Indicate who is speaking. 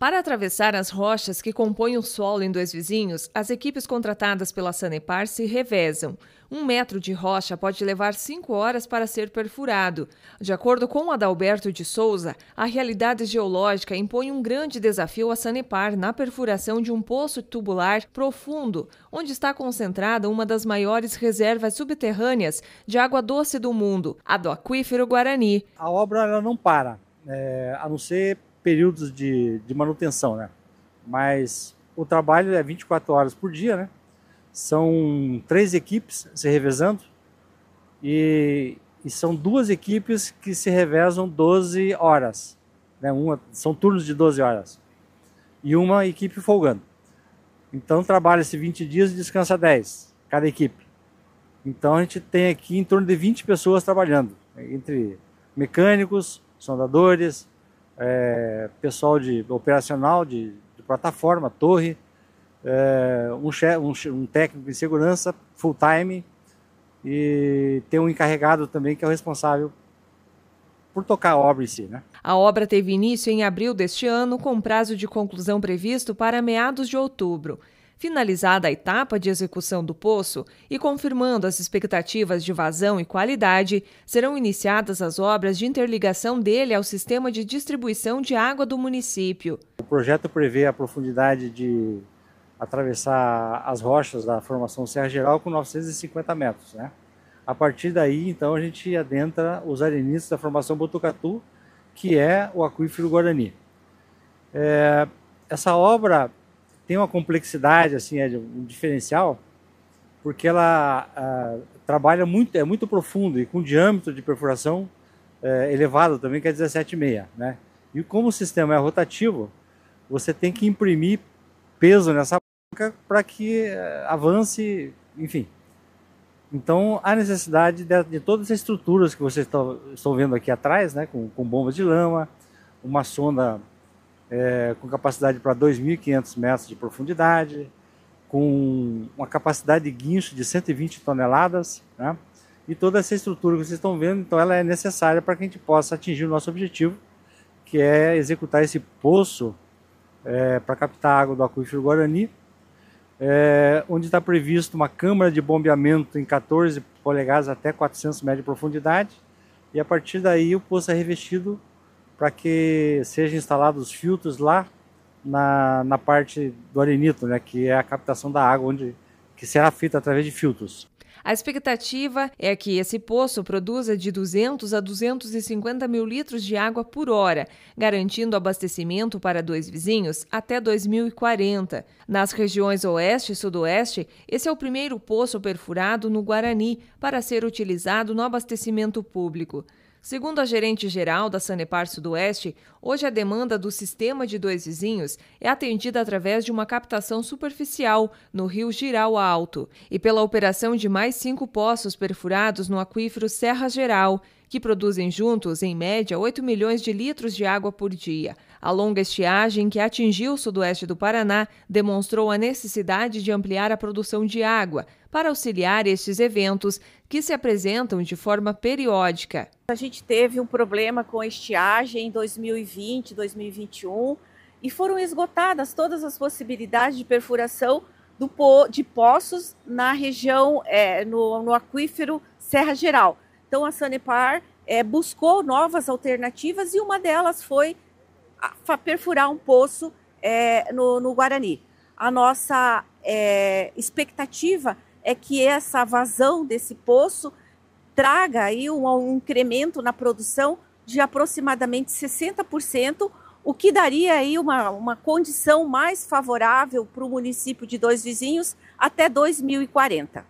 Speaker 1: Para atravessar as rochas que compõem o solo em dois vizinhos, as equipes contratadas pela Sanepar se revezam. Um metro de rocha pode levar cinco horas para ser perfurado. De acordo com Adalberto de Souza, a realidade geológica impõe um grande desafio à Sanepar na perfuração de um poço tubular profundo, onde está concentrada uma das maiores reservas subterrâneas de água doce do mundo, a do aquífero Guarani. A obra não para,
Speaker 2: é, a não ser períodos de, de manutenção, né? Mas o trabalho é 24 horas por dia, né? São três equipes se revezando e, e são duas equipes que se revezam 12 horas. Né? Uma, são turnos de 12 horas. E uma equipe folgando. Então trabalha-se 20 dias e descansa 10, cada equipe. Então a gente tem aqui em torno de 20 pessoas trabalhando, entre mecânicos, soldadores, é, pessoal de operacional, de, de plataforma, torre, é, um, um, um, técnico de segurança full time e tem um encarregado também que é o responsável por tocar a obra em si, né?
Speaker 1: A obra teve início em abril deste ano, com prazo de conclusão previsto para meados de outubro. Finalizada a etapa de execução do poço e confirmando as expectativas de vazão e qualidade, serão iniciadas as obras de interligação dele ao sistema de distribuição de água do município.
Speaker 2: O projeto prevê a profundidade de atravessar as rochas da formação Serra Geral com 950 metros, né? A partir daí, então, a gente adentra os arenistas da formação Botucatu, que é o aquífero Guarani. É, essa obra tem uma complexidade, assim, é um diferencial, porque ela trabalha muito, é muito profundo e com diâmetro de perfuração é, elevado também, que é 17,6, né? E como o sistema é rotativo, você tem que imprimir peso nessa placa para que é, avance, enfim. Então, a necessidade de, de todas as estruturas que vocês estão, estão vendo aqui atrás, né, com, com bombas de lama, uma sonda é, com capacidade para 2.500 metros de profundidade, com uma capacidade de guincho de 120 toneladas, né? E toda essa estrutura que vocês estão vendo, então ela é necessária para que a gente possa atingir o nosso objetivo, que é executar esse poço é, para captar água do aquífero Guarani, é, onde está previsto uma câmara de bombeamento em 14 polegadas até 400 metros de profundidade, e a partir daí o poço é revestido para que sejam instalados filtros lá na, na parte do arenito, né, que é a captação da água, onde que será feita através de filtros.
Speaker 1: A expectativa é que esse poço produza de 200 a 250 mil litros de água por hora, garantindo abastecimento para dois vizinhos até 2040. Nas regiões Oeste e Sudoeste, esse é o primeiro poço perfurado no Guarani para ser utilizado no abastecimento público. Segundo a gerente-geral da Sanepar Sudoeste, hoje a demanda do sistema de dois vizinhos é atendida através de uma captação superficial no rio Giral Alto e pela operação de mais cinco poços perfurados no aquífero Serra Geral, que produzem juntos, em média, 8 milhões de litros de água por dia. A longa estiagem que atingiu o sudoeste do Paraná demonstrou a necessidade de ampliar a produção de água para auxiliar estes eventos que se apresentam de forma periódica.
Speaker 3: A gente teve um problema com estiagem em 2020, 2021 e foram esgotadas todas as possibilidades de perfuração de poços na região, é, no, no aquífero Serra Geral. Então a Sanepar é, buscou novas alternativas e uma delas foi perfurar um poço é, no, no, Guarani. A nossa é, expectativa é que essa vazão desse poço traga aí um, um incremento na produção de aproximadamente 60%, o que daria aí uma, uma condição mais favorável para o município de Dois Vizinhos até 2040.